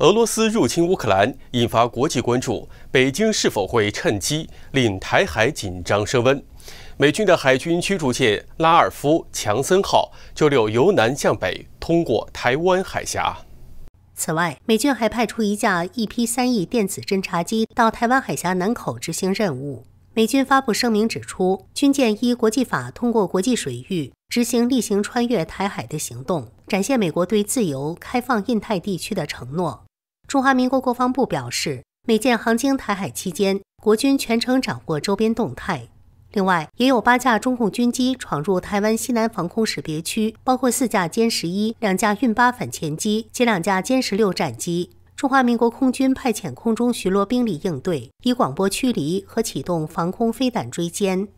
俄罗斯入侵乌克兰引发国际关注，北京是否会趁机令台海紧张升温？美军的海军驱逐舰拉尔夫·强森号周六由南向北通过台湾海峡。此外，美军还派出一架 EP 三 E 电子侦察机到台湾海峡南口执行任务。美军发布声明指出，军舰依国际法通过国际水域执行例行穿越台海的行动，展现美国对自由开放印太地区的承诺。中华民国国防部表示，美舰航经台海期间，国军全程掌握周边动态。另外，也有八架中共军机闯入台湾西南防空识别区，包括四架歼十一、两架运八反潜机及两架歼十六战机。中华民国空军派遣空中巡逻兵力应对，以广播驱离和启动防空飞弹追歼。